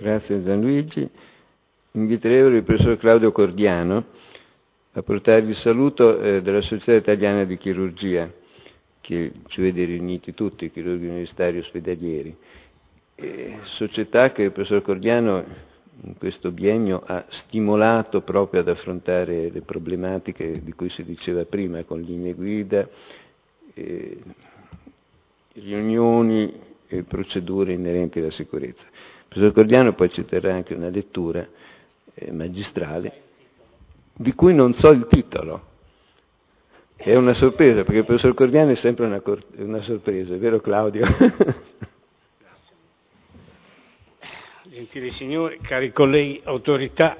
Grazie Gianluigi. Inviterei ora il professor Claudio Cordiano a portarvi il saluto eh, della Società Italiana di Chirurgia, che ci vede riuniti tutti, chirurghi universitari e ospedalieri. Eh, società che il professor Cordiano in questo biennio ha stimolato proprio ad affrontare le problematiche di cui si diceva prima, con linee guida, eh, riunioni e procedure inerenti alla sicurezza. Il professor Cordiano poi ci terrà anche una lettura eh, magistrale, di cui non so il titolo. È una sorpresa, perché il professor Cordiano è sempre una, cor- una sorpresa, è vero Claudio? Gentili signori, cari colleghi, autorità,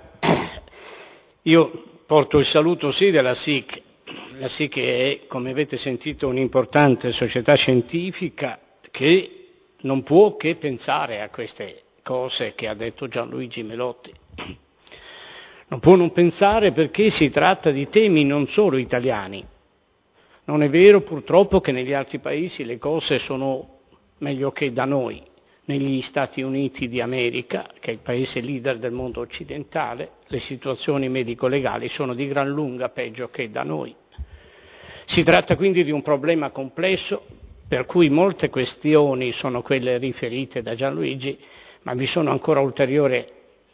io porto il saluto sì della SIC, la SIC è, come avete sentito, un'importante società scientifica che non può che pensare a queste cose che ha detto Gianluigi Melotti. Non può non pensare perché si tratta di temi non solo italiani. Non è vero purtroppo che negli altri paesi le cose sono meglio che da noi. Negli Stati Uniti di America, che è il paese leader del mondo occidentale, le situazioni medico-legali sono di gran lunga peggio che da noi. Si tratta quindi di un problema complesso per cui molte questioni sono quelle riferite da Gianluigi ma vi sono ancora ulteriori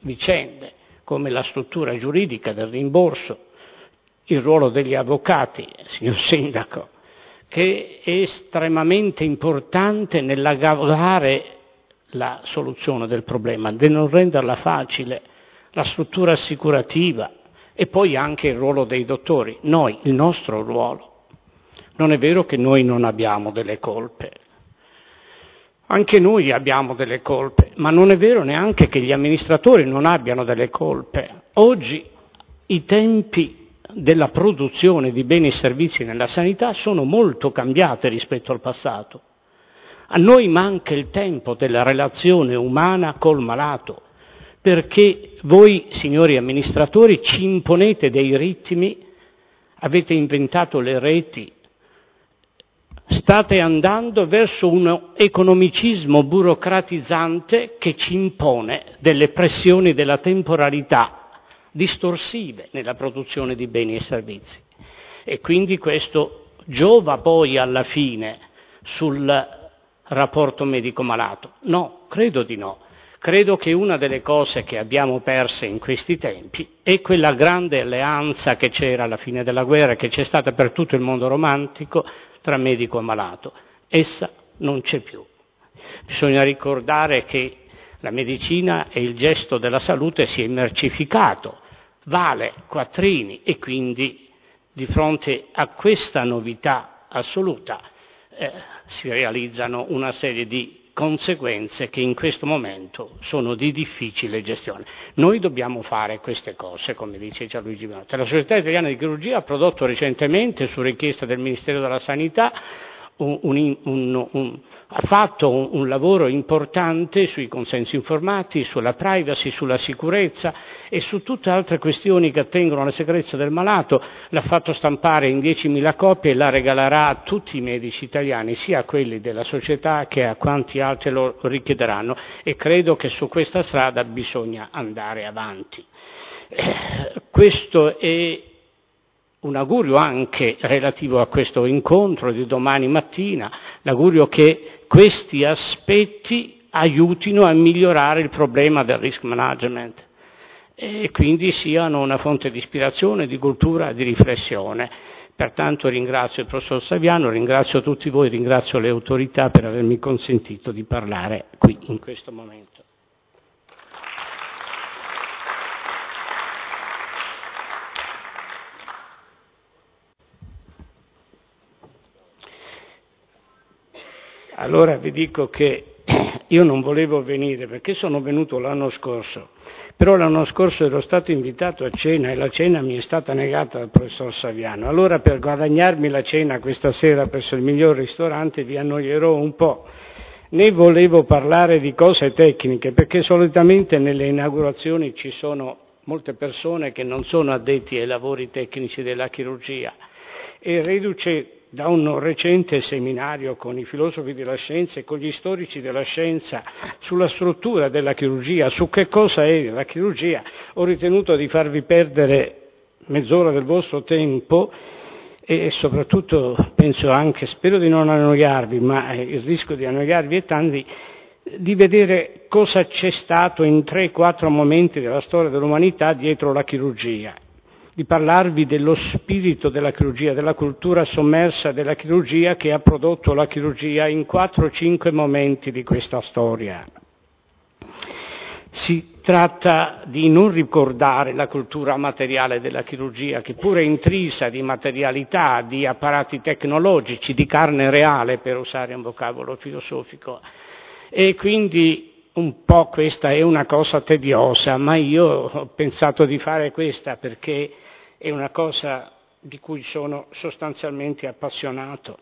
vicende come la struttura giuridica del rimborso, il ruolo degli avvocati, signor Sindaco, che è estremamente importante nell'aggravare la soluzione del problema, di non renderla facile, la struttura assicurativa e poi anche il ruolo dei dottori, noi, il nostro ruolo. Non è vero che noi non abbiamo delle colpe, anche noi abbiamo delle colpe, ma non è vero neanche che gli amministratori non abbiano delle colpe. Oggi i tempi della produzione di beni e servizi nella sanità sono molto cambiati rispetto al passato. A noi manca il tempo della relazione umana col malato, perché voi, signori amministratori, ci imponete dei ritmi, avete inventato le reti State andando verso un economicismo burocratizzante che ci impone delle pressioni della temporalità distorsive nella produzione di beni e servizi. E quindi questo giova poi alla fine sul rapporto medico-malato? No, credo di no. Credo che una delle cose che abbiamo perse in questi tempi è quella grande alleanza che c'era alla fine della guerra, che c'è stata per tutto il mondo romantico, tra medico e malato. Essa non c'è più. Bisogna ricordare che la medicina e il gesto della salute si è mercificato, vale quattrini e quindi di fronte a questa novità assoluta eh, si realizzano una serie di conseguenze che in questo momento sono di difficile gestione. Noi dobbiamo fare queste cose, come dice Gianluigi Menotti. La Società Italiana di Chirurgia ha prodotto recentemente, su richiesta del Ministero della Sanità, un, un, un, ha fatto un, lavoro importante sui consensi informati, sulla privacy, sulla sicurezza e su tutte altre questioni che attengono alla sicurezza del malato. L'ha fatto stampare in 10.000 copie e la regalerà a tutti i medici italiani, sia a quelli della società che a quanti altri lo richiederanno e credo che su questa strada bisogna andare avanti. Eh, questo è un augurio anche relativo a questo incontro di domani mattina, l'augurio che questi aspetti aiutino a migliorare il problema del risk management e quindi siano una fonte di ispirazione, di cultura, di riflessione. Pertanto ringrazio il professor Saviano, ringrazio tutti voi, ringrazio le autorità per avermi consentito di parlare qui in questo momento. Allora vi dico che io non volevo venire perché sono venuto l'anno scorso, però l'anno scorso ero stato invitato a cena e la cena mi è stata negata dal professor Saviano. Allora per guadagnarmi la cena questa sera presso il miglior ristorante vi annoierò un po'. Ne volevo parlare di cose tecniche perché solitamente nelle inaugurazioni ci sono molte persone che non sono addetti ai lavori tecnici della chirurgia e riduce da un recente seminario con i filosofi della scienza e con gli storici della scienza sulla struttura della chirurgia, su che cosa è la chirurgia, ho ritenuto di farvi perdere mezz'ora del vostro tempo e soprattutto penso anche, spero di non annoiarvi, ma eh, il rischio di annoiarvi è tanto di vedere cosa c'è stato in 3-4 momenti della storia dell'umanità dietro la chirurgia di parlarvi dello spirito della chirurgia, della cultura sommersa della chirurgia che ha prodotto la chirurgia in 4-5 momenti di questa storia. Si tratta di non ricordare la cultura materiale della chirurgia, che pure è intrisa di materialità, di apparati tecnologici, di carne reale, per usare un vocabolo filosofico. E quindi un po' questa è una cosa tediosa, ma io ho pensato di fare questa perché è una cosa di cui sono sostanzialmente appassionato.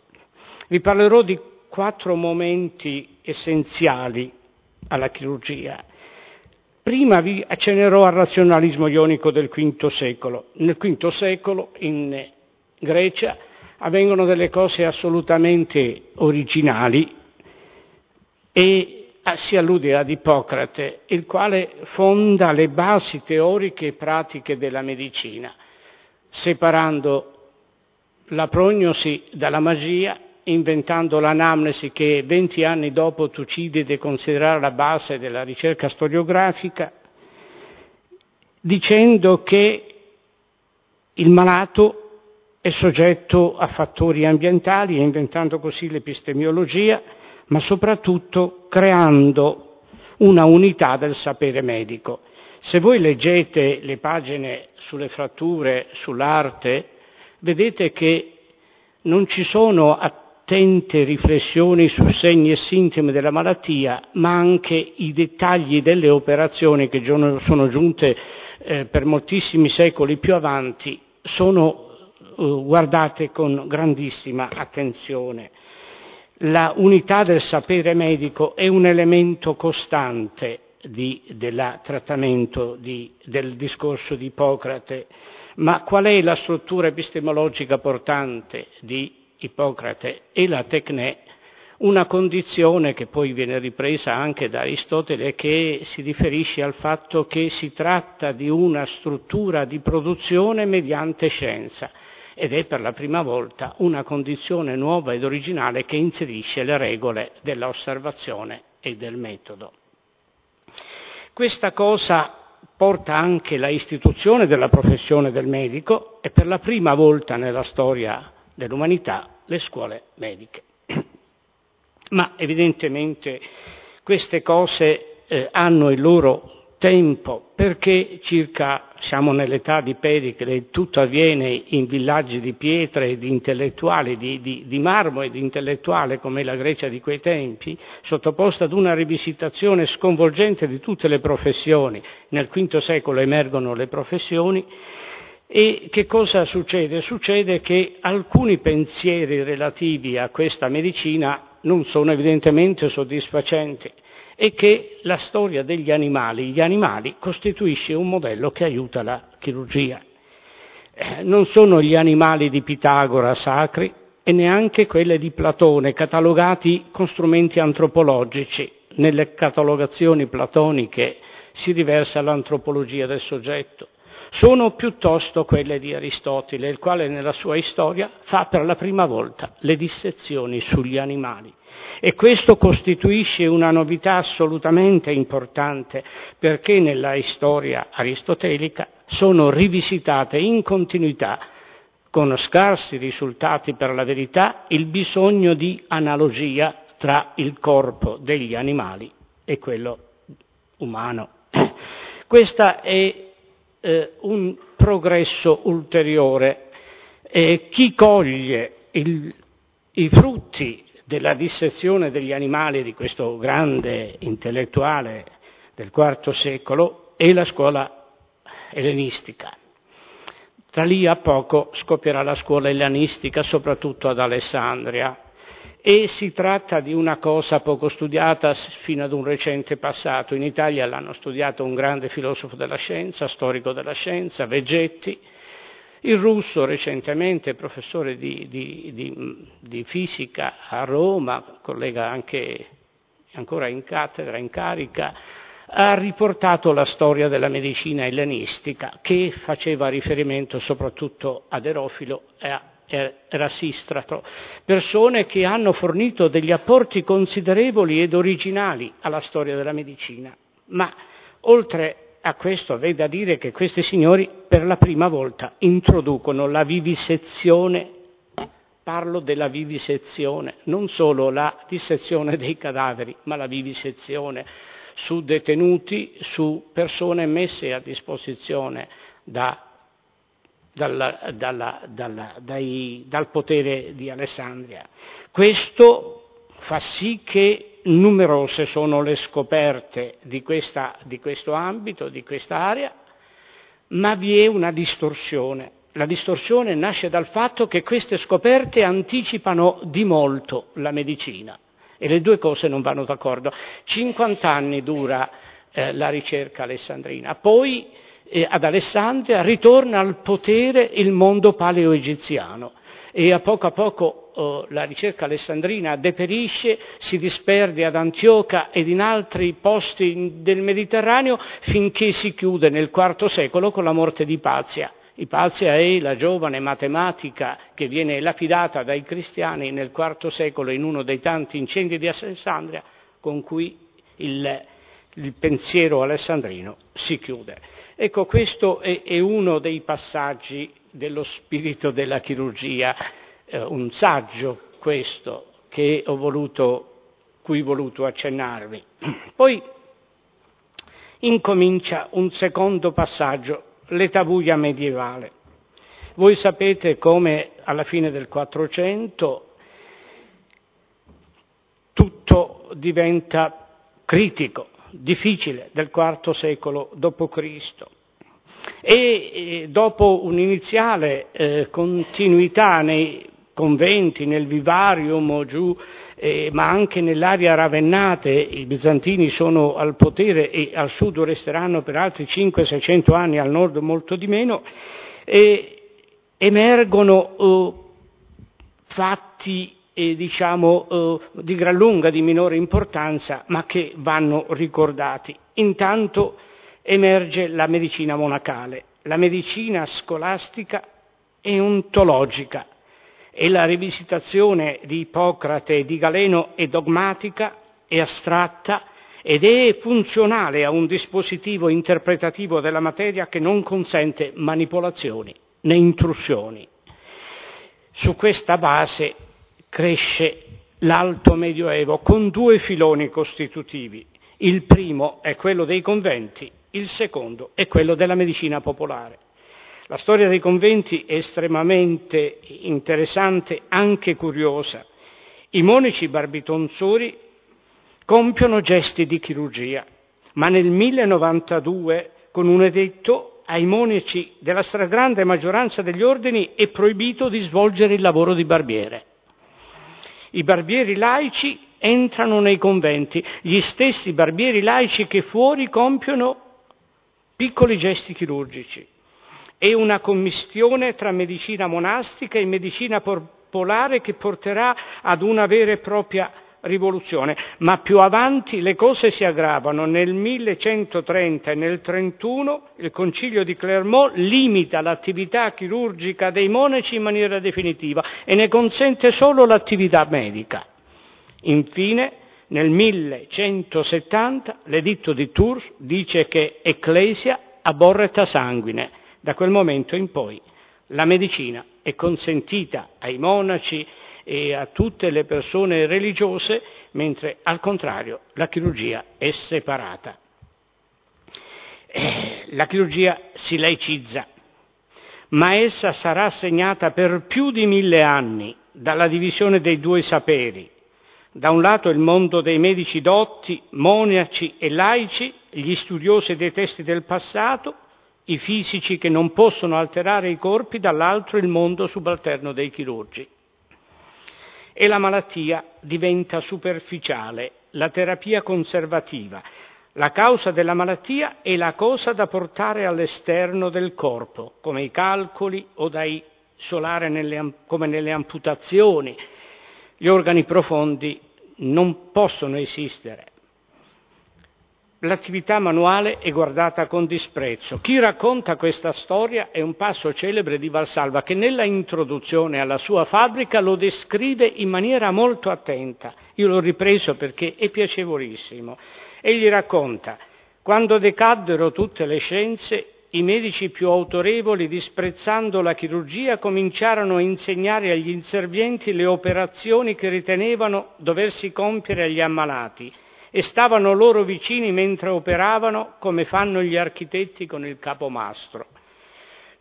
Vi parlerò di quattro momenti essenziali alla chirurgia. Prima vi accenerò al razionalismo ionico del V secolo. Nel V secolo in Grecia avvengono delle cose assolutamente originali e ah, si allude ad Ippocrate, il quale fonda le basi teoriche e pratiche della medicina separando la prognosi dalla magia, inventando l'anamnesi che venti anni dopo Tucidide considererà la base della ricerca storiografica, dicendo che il malato è soggetto a fattori ambientali, inventando così l'epistemiologia, ma soprattutto creando una unità del sapere medico. Se voi leggete le pagine sulle fratture, sull'arte, vedete che non ci sono attente riflessioni su segni e sintomi della malattia, ma anche i dettagli delle operazioni che sono giunte eh, per moltissimi secoli più avanti sono eh, guardate con grandissima attenzione. La unità del sapere medico è un elemento costante di, del trattamento di, del discorso di Ippocrate, ma qual è la struttura epistemologica portante di Ippocrate e la tecne, una condizione che poi viene ripresa anche da Aristotele che si riferisce al fatto che si tratta di una struttura di produzione mediante scienza ed è per la prima volta una condizione nuova ed originale che inserisce le regole dell'osservazione e del metodo. Questa cosa porta anche la istituzione della professione del medico e per la prima volta nella storia dell'umanità le scuole mediche. Ma evidentemente queste cose eh, hanno il loro tempo perché circa siamo nell'età di Pericle, tutto avviene in villaggi di pietre e di intellettuali, di, di, di marmo e di intellettuale come la Grecia di quei tempi, sottoposta ad una rivisitazione sconvolgente di tutte le professioni. Nel V secolo emergono le professioni. E che cosa succede? Succede che alcuni pensieri relativi a questa medicina non sono evidentemente soddisfacenti e che la storia degli animali, gli animali costituisce un modello che aiuta la chirurgia. Eh, non sono gli animali di Pitagora sacri e neanche quelli di Platone, catalogati con strumenti antropologici. Nelle catalogazioni platoniche si riversa l'antropologia del soggetto. Sono piuttosto quelle di Aristotele, il quale nella sua storia fa per la prima volta le dissezioni sugli animali. E questo costituisce una novità assolutamente importante perché nella storia aristotelica sono rivisitate in continuità, con scarsi risultati per la verità, il bisogno di analogia tra il corpo degli animali e quello umano. Questo è eh, un progresso ulteriore. Eh, chi coglie il, i frutti della dissezione degli animali di questo grande intellettuale del IV secolo e la scuola ellenistica. Da lì a poco scoprirà la scuola ellenistica, soprattutto ad Alessandria, e si tratta di una cosa poco studiata fino ad un recente passato. In Italia l'hanno studiato un grande filosofo della scienza, storico della scienza, Vegetti, il russo, recentemente professore di, di, di, di fisica a Roma, collega anche ancora in cattedra, in carica, ha riportato la storia della medicina ellenistica che faceva riferimento soprattutto ad Erofilo e a Erasistrato, persone che hanno fornito degli apporti considerevoli ed originali alla storia della medicina. Ma oltre a questo v'è da dire che questi signori per la prima volta introducono la vivisezione, parlo della vivisezione, non solo la dissezione dei cadaveri, ma la vivisezione su detenuti, su persone messe a disposizione da, dalla, dalla, dalla, dai, dal potere di Alessandria. Questo fa sì che numerose sono le scoperte di, questa, di questo ambito, di quest'area, ma vi è una distorsione. La distorsione nasce dal fatto che queste scoperte anticipano di molto la medicina e le due cose non vanno d'accordo. 50 anni dura eh, la ricerca alessandrina, poi eh, ad Alessandria ritorna al potere il mondo paleoegiziano e a poco a poco eh, la ricerca alessandrina deperisce, si disperde ad Antioca ed in altri posti del Mediterraneo finché si chiude nel IV secolo con la morte di Pazia. Ipazia è la giovane matematica che viene lapidata dai cristiani nel IV secolo in uno dei tanti incendi di Alessandria con cui il, il pensiero alessandrino si chiude. Ecco, questo è, è uno dei passaggi dello spirito della chirurgia eh, un saggio questo ho voluto, cui ho voluto accennarvi. Poi incomincia un secondo passaggio, l'età buia medievale. Voi sapete come alla fine del Quattrocento tutto diventa critico, difficile, del IV secolo d.C. E eh, dopo un'iniziale eh, continuità nei conventi, nel Vivarium giù, eh, ma anche nell'area Ravennate i bizantini sono al potere e al sud resteranno per altri 500-600 anni, al nord molto di meno, eh, emergono eh, fatti eh, diciamo, eh, di gran lunga di minore importanza, ma che vanno ricordati. Intanto emerge la medicina monacale, la medicina scolastica e ontologica, e la rivisitazione di Ippocrate e di Galeno è dogmatica, è astratta ed è funzionale a un dispositivo interpretativo della materia che non consente manipolazioni né intrusioni. Su questa base cresce l'alto medioevo con due filoni costitutivi. Il primo è quello dei conventi, il secondo è quello della medicina popolare. La storia dei conventi è estremamente interessante, anche curiosa. I monaci barbitonzuri compiono gesti di chirurgia, ma nel 1092, con un edetto, ai monaci della stragrande maggioranza degli ordini è proibito di svolgere il lavoro di barbiere. I barbieri laici entrano nei conventi, gli stessi barbieri laici che fuori compiono piccoli gesti chirurgici è una commistione tra medicina monastica e medicina popolare che porterà ad una vera e propria rivoluzione. Ma più avanti le cose si aggravano. Nel 1130 e nel 31 il concilio di Clermont limita l'attività chirurgica dei monaci in maniera definitiva e ne consente solo l'attività medica. Infine, nel 1170 l'editto di Tours dice che Ecclesia aborretta sanguine, da quel momento in poi la medicina è consentita ai monaci e a tutte le persone religiose, mentre al contrario la chirurgia è separata. Eh, la chirurgia si laicizza, ma essa sarà segnata per più di mille anni dalla divisione dei due saperi. Da un lato il mondo dei medici dotti, monaci e laici, gli studiosi dei testi del passato, i fisici che non possono alterare i corpi, dall'altro il mondo subalterno dei chirurgi. E la malattia diventa superficiale, la terapia conservativa. La causa della malattia è la cosa da portare all'esterno del corpo, come i calcoli o da isolare nelle, come nelle amputazioni. Gli organi profondi non possono esistere, l'attività manuale è guardata con disprezzo. Chi racconta questa storia è un passo celebre di Valsalva che nella introduzione alla sua fabbrica lo descrive in maniera molto attenta. Io l'ho ripreso perché è piacevolissimo. Egli racconta quando decaddero tutte le scienze, i medici più autorevoli, disprezzando la chirurgia, cominciarono a insegnare agli inservienti le operazioni che ritenevano doversi compiere agli ammalati e stavano loro vicini mentre operavano come fanno gli architetti con il capomastro.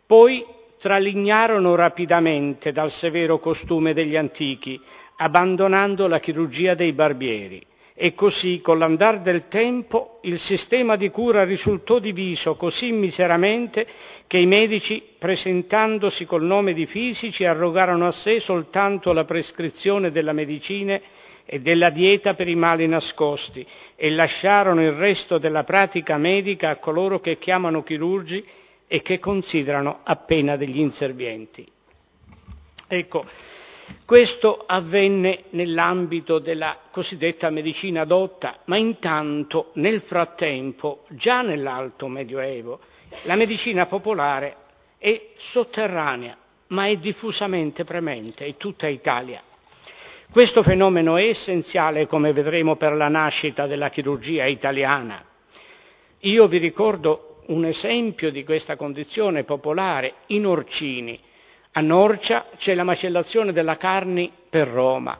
Poi tralignarono rapidamente dal severo costume degli antichi, abbandonando la chirurgia dei barbieri. E così, con l'andar del tempo, il sistema di cura risultò diviso così miseramente che i medici, presentandosi col nome di fisici, arrogarono a sé soltanto la prescrizione della medicina e della dieta per i mali nascosti e lasciarono il resto della pratica medica a coloro che chiamano chirurgi e che considerano appena degli inservienti. Ecco, questo avvenne nell'ambito della cosiddetta medicina dotta, ma intanto nel frattempo, già nell'alto medioevo, la medicina popolare è sotterranea, ma è diffusamente premente in tutta Italia. Questo fenomeno è essenziale, come vedremo, per la nascita della chirurgia italiana. Io vi ricordo un esempio di questa condizione popolare in Orcini. A Norcia c'è la macellazione della carne per Roma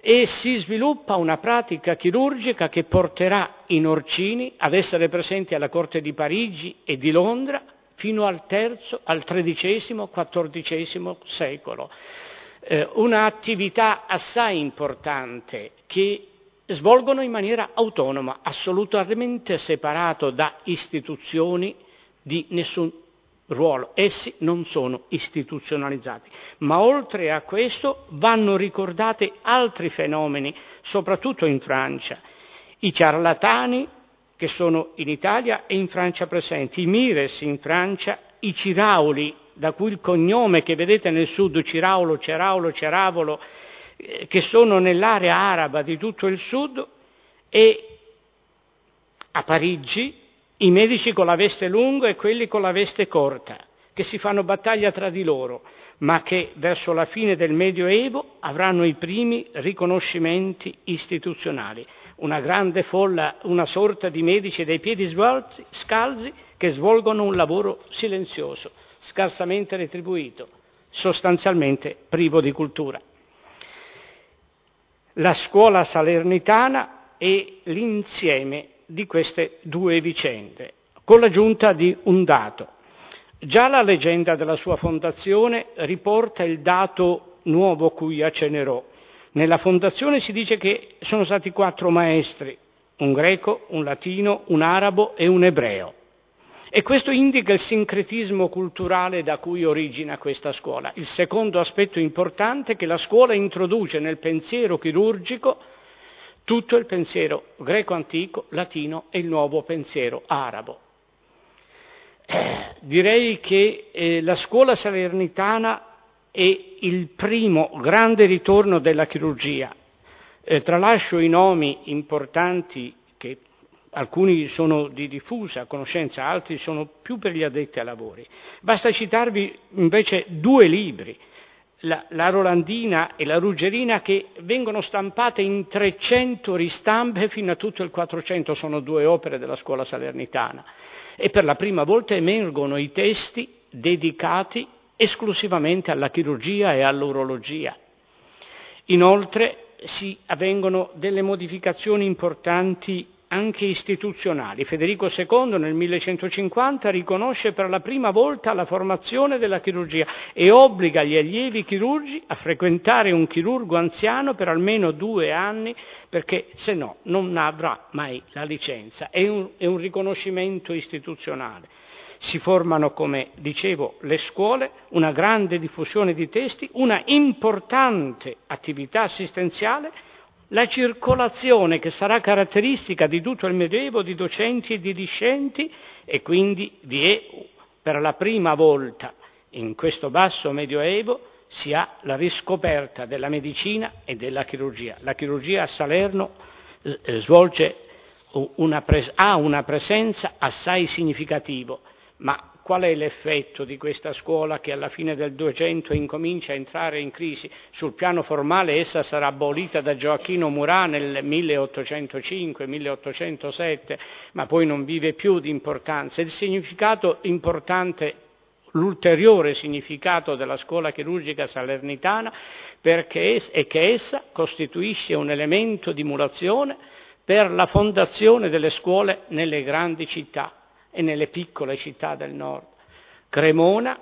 e si sviluppa una pratica chirurgica che porterà i norcini ad essere presenti alla corte di Parigi e di Londra fino al terzo, al XIII, quattordicesimo secolo eh, un'attività assai importante che svolgono in maniera autonoma, assolutamente separato da istituzioni di nessun ruolo. Essi non sono istituzionalizzati. Ma oltre a questo vanno ricordati altri fenomeni, soprattutto in Francia. I ciarlatani che sono in Italia e in Francia presenti, i mires in Francia, i cirauli da cui il cognome che vedete nel sud, Ciraulo, Ceraulo, Ceravolo, eh, che sono nell'area araba di tutto il sud, e a Parigi i medici con la veste lunga e quelli con la veste corta, che si fanno battaglia tra di loro, ma che verso la fine del Medioevo avranno i primi riconoscimenti istituzionali. Una grande folla, una sorta di medici dei piedi svolti, scalzi, che svolgono un lavoro silenzioso scarsamente retribuito, sostanzialmente privo di cultura. La scuola salernitana è l'insieme di queste due vicende, con l'aggiunta di un dato. Già la leggenda della sua fondazione riporta il dato nuovo cui accenerò. Nella fondazione si dice che sono stati quattro maestri, un greco, un latino, un arabo e un ebreo. E questo indica il sincretismo culturale da cui origina questa scuola. Il secondo aspetto importante è che la scuola introduce nel pensiero chirurgico tutto il pensiero greco antico, latino e il nuovo pensiero arabo. Eh, direi che eh, la scuola salernitana è il primo grande ritorno della chirurgia. Eh, tralascio i nomi importanti che alcuni sono di diffusa conoscenza, altri sono più per gli addetti ai lavori. Basta citarvi invece due libri, la, la Rolandina e la Ruggerina, che vengono stampate in 300 ristampe fino a tutto il 400, sono due opere della scuola salernitana. E per la prima volta emergono i testi dedicati esclusivamente alla chirurgia e all'urologia. Inoltre si avvengono delle modificazioni importanti anche istituzionali. Federico II nel 1150 riconosce per la prima volta la formazione della chirurgia e obbliga gli allievi chirurgi a frequentare un chirurgo anziano per almeno due anni perché se no non avrà mai la licenza. È un, è un riconoscimento istituzionale. Si formano, come dicevo, le scuole, una grande diffusione di testi, una importante attività assistenziale la circolazione che sarà caratteristica di tutto il Medioevo di docenti e di discenti e quindi vi è per la prima volta in questo basso Medioevo si ha la riscoperta della medicina e della chirurgia. La chirurgia a Salerno eh, eh una ha una presenza assai significativa, ma Qual è l'effetto di questa scuola che alla fine del 200 incomincia a entrare in crisi? Sul piano formale essa sarà abolita da Gioacchino Murà nel 1805-1807, ma poi non vive più di importanza. Il significato importante l'ulteriore significato della scuola chirurgica salernitana perché es- è che essa costituisce un elemento di mulazione per la fondazione delle scuole nelle grandi città, e nelle piccole città del nord. Cremona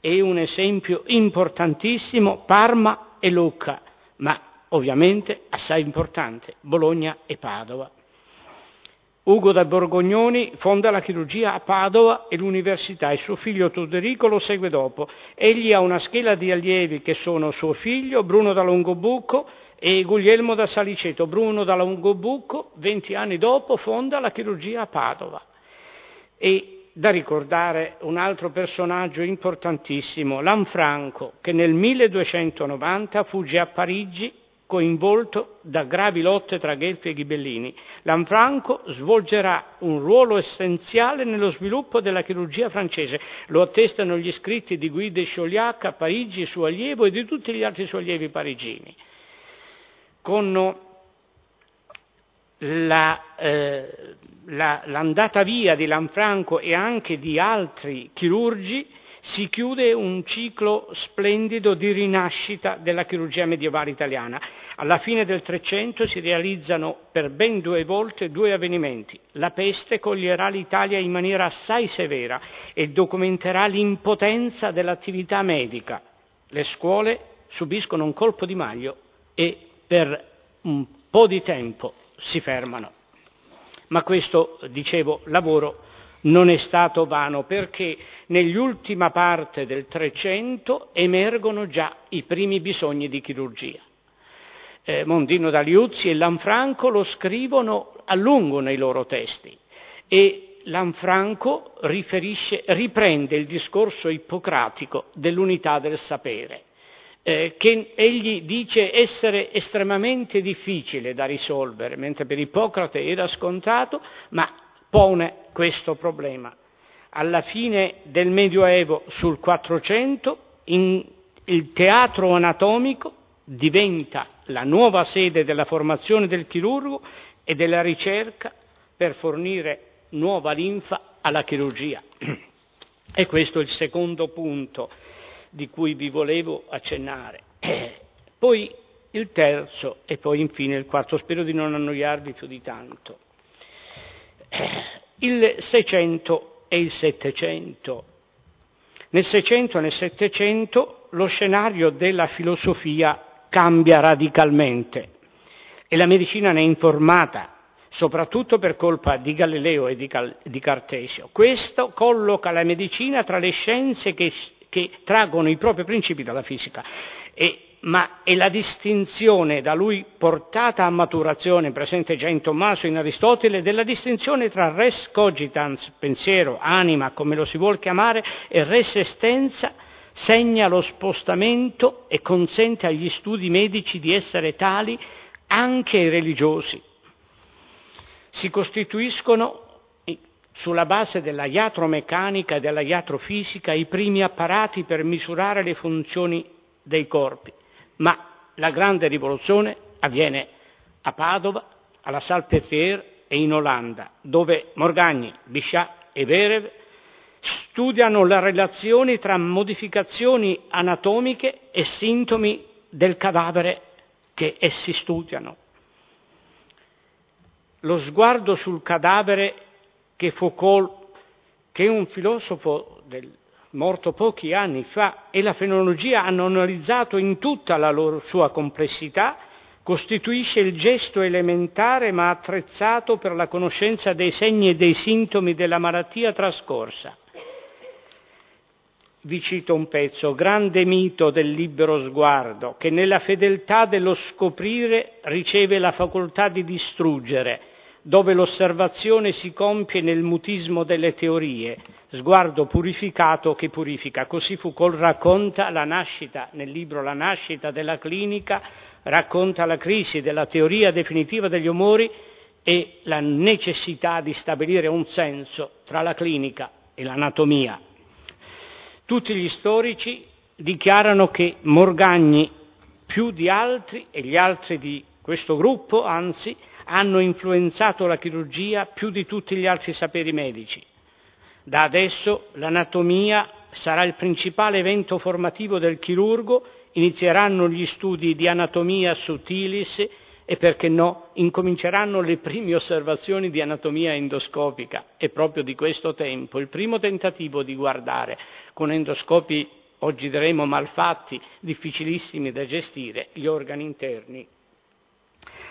è un esempio importantissimo, Parma e Lucca, ma ovviamente assai importante, Bologna e Padova. Ugo da Borgognoni fonda la chirurgia a Padova e l'università e suo figlio Toderico lo segue dopo. Egli ha una schela di allievi che sono suo figlio, Bruno da Longobucco e Guglielmo da Saliceto. Bruno da Longobucco, 20 anni dopo, fonda la chirurgia a Padova. E da ricordare un altro personaggio importantissimo, Lanfranco, che nel 1290 fugge a Parigi coinvolto da gravi lotte tra Guelfi e Ghibellini. Lanfranco svolgerà un ruolo essenziale nello sviluppo della chirurgia francese. Lo attestano gli scritti di Guy de Chauliac a Parigi, suo allievo, e di tutti gli altri suoi allievi parigini. Con la, eh, la, l'andata via di Lanfranco e anche di altri chirurgi, si chiude un ciclo splendido di rinascita della chirurgia medievale italiana. Alla fine del Trecento si realizzano per ben due volte due avvenimenti. La peste coglierà l'Italia in maniera assai severa e documenterà l'impotenza dell'attività medica. Le scuole subiscono un colpo di maglio e per un po' di tempo si fermano. Ma questo, dicevo, lavoro non è stato vano perché nell'ultima parte del Trecento emergono già i primi bisogni di chirurgia. Eh, Mondino D'Aliuzzi e Lanfranco lo scrivono a lungo nei loro testi e Lanfranco riprende il discorso ippocratico dell'unità del sapere eh, che egli dice essere estremamente difficile da risolvere, mentre per Ippocrate era scontato, ma pone questo problema. Alla fine del Medioevo, sul 400, in, il teatro anatomico diventa la nuova sede della formazione del chirurgo e della ricerca per fornire nuova linfa alla chirurgia. E questo è il secondo punto di cui vi volevo accennare. poi il terzo e poi infine il quarto, spero di non annoiarvi più di tanto. il 600 e il 700. Nel 600 e nel 700 lo scenario della filosofia cambia radicalmente e la medicina ne è informata, soprattutto per colpa di Galileo e di, Cal- di Cartesio. Questo colloca la medicina tra le scienze che che traggono i propri principi dalla fisica. E, ma è la distinzione da lui portata a maturazione, presente già in Tommaso e in Aristotele, della distinzione tra res cogitans, pensiero, anima, come lo si vuol chiamare, e res estenza, segna lo spostamento e consente agli studi medici di essere tali anche i religiosi. Si costituiscono sulla base della iatromeccanica e della iatrofisica i primi apparati per misurare le funzioni dei corpi, ma la grande rivoluzione avviene a Padova, alla Salpetriere e in Olanda, dove Morgagni, Bichat e Verev studiano le relazioni tra modificazioni anatomiche e sintomi del cadavere che essi studiano. Lo sguardo sul cadavere che Foucault, che un filosofo del, morto pochi anni fa, e la fenologia hanno analizzato in tutta la loro, sua complessità, costituisce il gesto elementare ma attrezzato per la conoscenza dei segni e dei sintomi della malattia trascorsa. Vi cito un pezzo, grande mito del libero sguardo, che nella fedeltà dello scoprire riceve la facoltà di distruggere, dove l'osservazione si compie nel mutismo delle teorie, sguardo purificato che purifica. Così Foucault racconta la nascita, nel libro La nascita della clinica, racconta la crisi della teoria definitiva degli umori e la necessità di stabilire un senso tra la clinica e l'anatomia. Tutti gli storici dichiarano che Morgagni più di altri, e gli altri di questo gruppo, anzi, hanno influenzato la chirurgia più di tutti gli altri saperi medici. Da adesso l'anatomia sarà il principale evento formativo del chirurgo, inizieranno gli studi di anatomia sutilis e perché no, incominceranno le prime osservazioni di anatomia endoscopica. È proprio di questo tempo il primo tentativo di guardare con endoscopi, oggi diremo malfatti, difficilissimi da gestire, gli organi interni.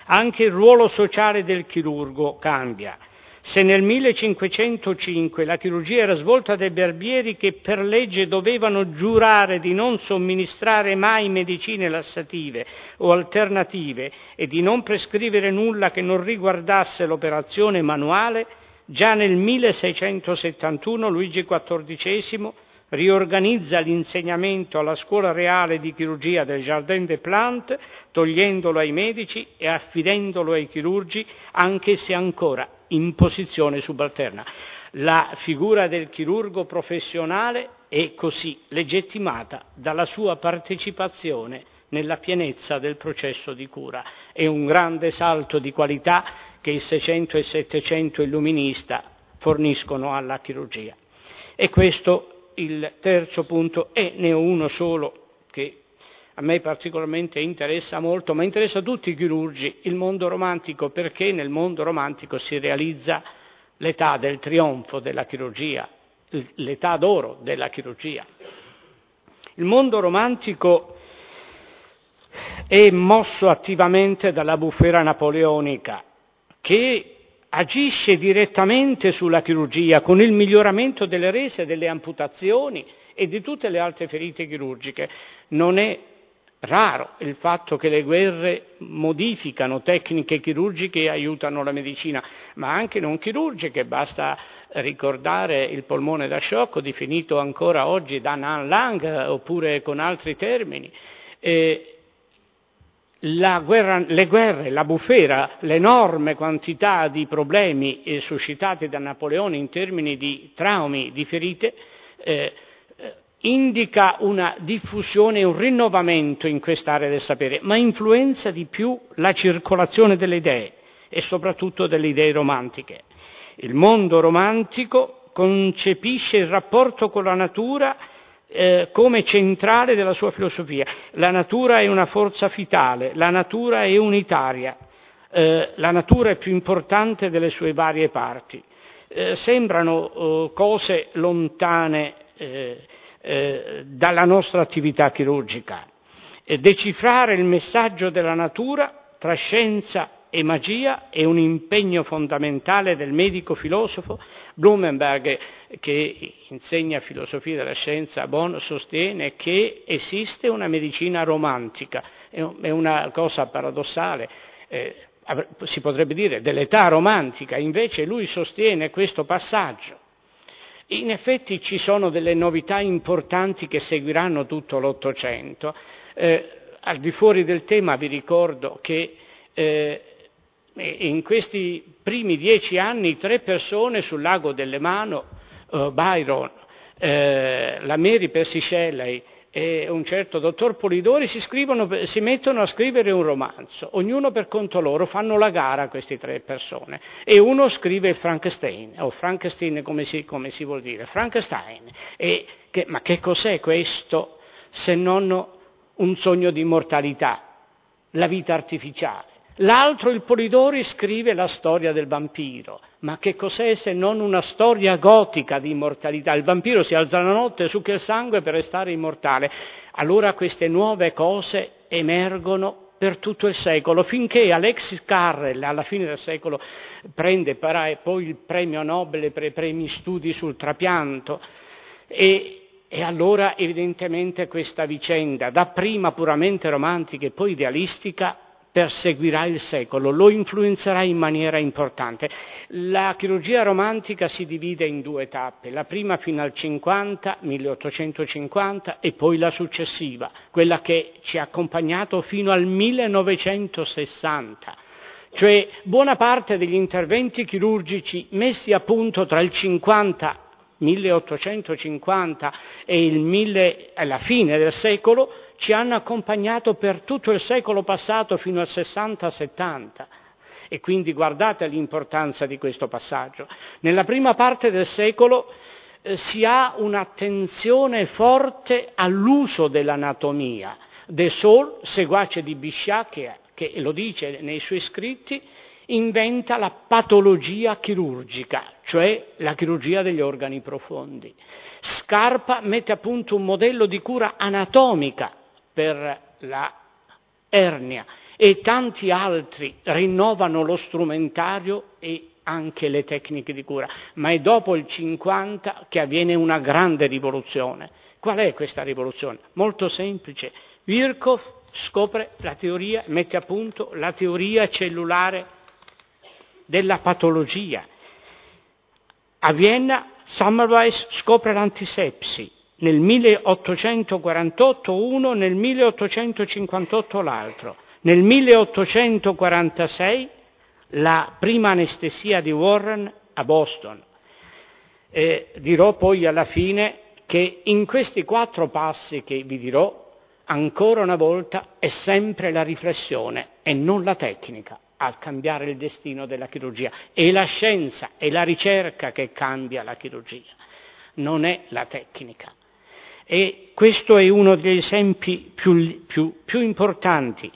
Anche il ruolo sociale del chirurgo cambia. Se nel 1505 la chirurgia era svolta dai barbieri che per legge dovevano giurare di non somministrare mai medicine lassative o alternative e di non prescrivere nulla che non riguardasse l'operazione manuale, già nel 1671 Luigi XIV riorganizza l'insegnamento alla scuola reale di chirurgia del Jardin des Plantes, togliendolo ai medici e affidendolo ai chirurgi, anche se ancora in posizione subalterna. La figura del chirurgo professionale è così legittimata dalla sua partecipazione nella pienezza del processo di cura. È un grande salto di qualità che il 600 e il 700 illuminista forniscono alla chirurgia. E questo il terzo punto e ne ho uno solo che a me particolarmente interessa molto, ma interessa a tutti i chirurgi, il mondo romantico, perché nel mondo romantico si realizza l'età del trionfo della chirurgia, l'età d'oro della chirurgia. Il mondo romantico è mosso attivamente dalla bufera napoleonica, che agisce direttamente sulla chirurgia con il miglioramento delle rese, delle amputazioni e di tutte le altre ferite chirurgiche. Non è raro il fatto che le guerre modificano tecniche chirurgiche e aiutano la medicina, ma anche non chirurgiche, basta ricordare il polmone da sciocco definito ancora oggi da Nan Lang oppure con altri termini. E la guerra, le guerre, la bufera, l'enorme quantità di problemi eh, suscitati da Napoleone in termini di traumi, di ferite, eh, eh, indica una diffusione, un rinnovamento in quest'area del sapere, ma influenza di più la circolazione delle idee e soprattutto delle idee romantiche. Il mondo romantico concepisce il rapporto con la natura eh, come centrale della sua filosofia. La natura è una forza vitale, la natura è unitaria, eh, la natura è più importante delle sue varie parti. Eh, sembrano eh, cose lontane eh, eh, dalla nostra attività chirurgica. decifrare il messaggio della natura tra scienza e magia è un impegno fondamentale del medico filosofo Blumenberg che insegna filosofia della scienza a Bonn sostiene che esiste una medicina romantica, è una cosa paradossale, eh, si potrebbe dire dell'età romantica, invece lui sostiene questo passaggio. In effetti ci sono delle novità importanti che seguiranno tutto l'Ottocento. Eh, al di fuori del tema vi ricordo che eh, in questi primi dieci anni tre persone sul lago delle Mano, uh, Byron, uh, eh, la Mary Persiscellei e un certo dottor Polidori si, scrivono, si, mettono a scrivere un romanzo, ognuno per conto loro, fanno la gara queste tre persone e uno scrive Frankenstein, o Frankenstein come si, come si vuol dire, Frankenstein. Che, ma che cos'è questo se non un sogno di immortalità, la vita artificiale? L'altro, il Polidori, scrive la storia del vampiro. Ma che cos'è se non una storia gotica di immortalità? Il vampiro si alza la notte, succhia il sangue per restare immortale. Allora queste nuove cose emergono per tutto il secolo, finché Alexis Carrel alla fine del secolo prende poi il premio Nobel per i premi studi sul trapianto e, e allora evidentemente questa vicenda, dapprima puramente romantica e poi idealistica, perseguirà il secolo, lo influenzerà in maniera importante. La chirurgia romantica si divide in due tappe, la prima fino al 50, 1850, e poi la successiva, quella che ci ha accompagnato fino al 1960. Cioè buona parte degli interventi chirurgici messi a punto tra il 50 e 1850 e il mille, alla fine del secolo ci hanno accompagnato per tutto il secolo passato fino al 60-70. E quindi guardate l'importanza di questo passaggio. Nella prima parte del secolo eh, si ha un'attenzione forte all'uso dell'anatomia. De Saul, seguace di Bichat, che, che lo dice nei suoi scritti, inventa la patologia chirurgica, cioè la chirurgia degli organi profondi. Scarpa mette a punto un modello di cura anatomica per la ernia e tanti altri rinnovano lo strumentario e anche le tecniche di cura, ma è dopo il 50 che avviene una grande rivoluzione. Qual è questa rivoluzione? Molto semplice. Virchow scopre la teoria, mette a punto la teoria cellulare della patologia. A Vienna Summerweiss scopre l'antisepsi, nel 1848 uno, nel 1858 l'altro. Nel 1846 la prima anestesia di Warren a Boston. E dirò poi alla fine che in questi quattro passi che vi dirò, ancora una volta, è sempre la riflessione e non la tecnica a cambiare il destino della chirurgia. È la scienza, è la ricerca che cambia la chirurgia, non è la tecnica. E questo è uno degli esempi più, più, più importanti.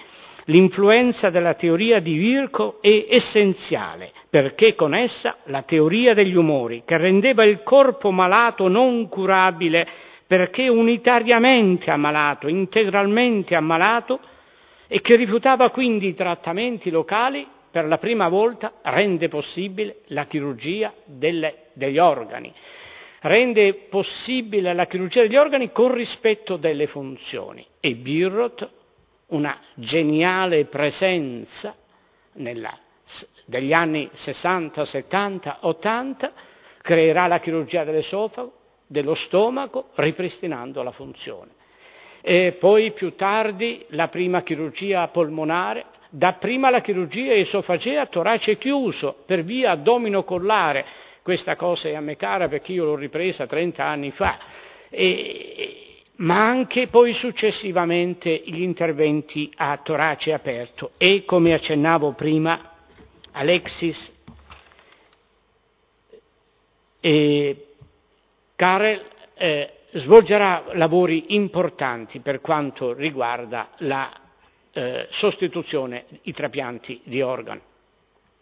L'influenza della teoria di Virco è essenziale, perché con essa la teoria degli umori, che rendeva il corpo malato non curabile, perché unitariamente ammalato, integralmente ammalato, e che rifiutava quindi i trattamenti locali, per la prima volta rende possibile la chirurgia delle, degli organi. Rende possibile la chirurgia degli organi con rispetto delle funzioni. E Birrot, una geniale presenza nella, degli anni 60, 70, 80, creerà la chirurgia dell'esofago, dello stomaco, ripristinando la funzione e poi più tardi la prima chirurgia polmonare, dapprima la chirurgia esofagea torace chiuso per via addomino collare, questa cosa è a me cara perché io l'ho ripresa 30 anni fa, e, ma anche poi successivamente gli interventi a torace aperto e come accennavo prima Alexis e Karel eh, svolgerà lavori importanti per quanto riguarda la eh, sostituzione, i trapianti di organi.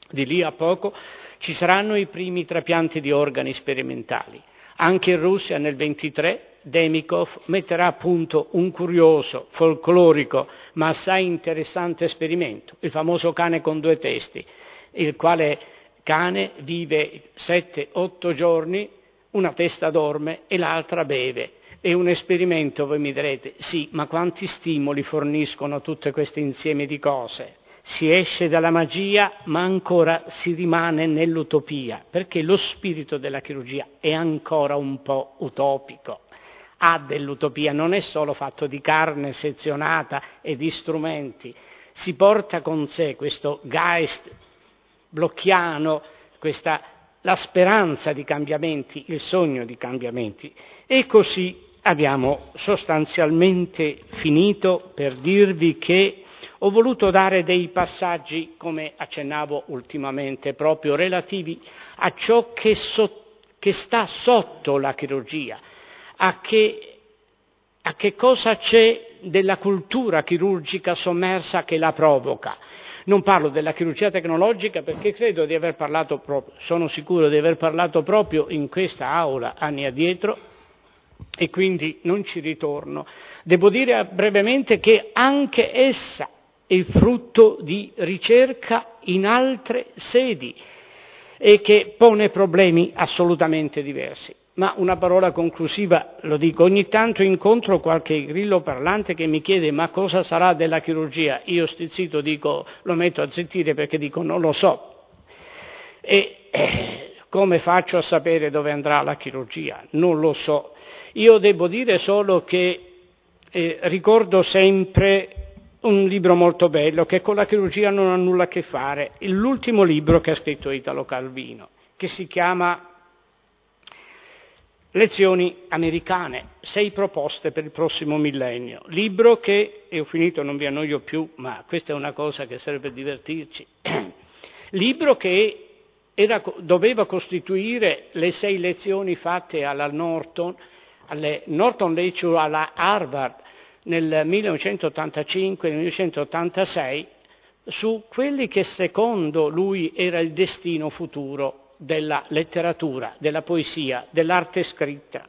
Di lì a poco ci saranno i primi trapianti di organi sperimentali. Anche in Russia nel 23 Demikov metterà a punto un curioso, folclorico, ma assai interessante esperimento, il famoso cane con due testi, il quale cane vive 7-8 giorni una testa dorme e l'altra beve. È un esperimento, voi mi direte, sì, ma quanti stimoli forniscono tutto questo insieme di cose? Si esce dalla magia, ma ancora si rimane nell'utopia, perché lo spirito della chirurgia è ancora un po' utopico. Ha dell'utopia, non è solo fatto di carne sezionata e di strumenti. Si porta con sé questo Geist blocchiano, questa la speranza di cambiamenti, il sogno di cambiamenti. E così abbiamo sostanzialmente finito per dirvi che ho voluto dare dei passaggi, come accennavo ultimamente, proprio relativi a ciò che, so, che sta sotto la chirurgia, a che, a che cosa c'è della cultura chirurgica sommersa che la provoca non parlo della chirurgia tecnologica perché credo di aver parlato proprio, sono sicuro di aver parlato proprio in questa aula anni addietro e quindi non ci ritorno. Devo dire brevemente che anche essa è frutto di ricerca in altre sedi e che pone problemi assolutamente diversi. Ma una parola conclusiva, lo dico, ogni tanto incontro qualche grillo parlante che mi chiede ma cosa sarà della chirurgia? Io stizzito dico, lo metto a zittire perché dico non lo so. E eh, come faccio a sapere dove andrà la chirurgia? Non lo so. Io devo dire solo che eh, ricordo sempre un libro molto bello che con la chirurgia non ha nulla a che fare, l'ultimo libro che ha scritto Italo Calvino, che si chiama Lezioni americane, sei proposte per il prossimo millennio. Libro che, e ho finito, non vi annoio più, ma questa è una cosa che serve per divertirci. Libro che era, doveva costituire le sei lezioni fatte alla Norton, alle Norton Lecture alla Harvard nel 1985-1986 su quelli che secondo lui era il destino futuro della letteratura, della poesia, dell'arte scritta.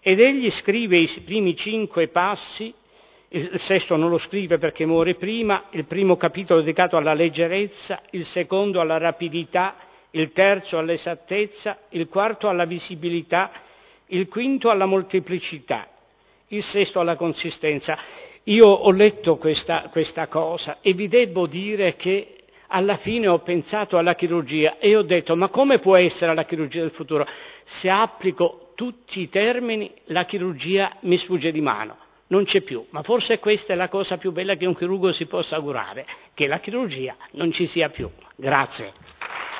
Ed egli scrive i primi cinque passi, il sesto non lo scrive perché muore prima, il primo capitolo dedicato alla leggerezza, il secondo alla rapidità, il terzo all'esattezza, il quarto alla visibilità, il quinto alla molteplicità, il sesto alla consistenza. Io ho letto questa, questa cosa e vi devo dire che alla fine ho pensato alla chirurgia e ho detto ma come può essere la chirurgia del futuro? Se applico tutti i termini la chirurgia mi sfugge di mano, non c'è più, ma forse questa è la cosa più bella che un chirurgo si possa augurare, che la chirurgia non ci sia più. Grazie.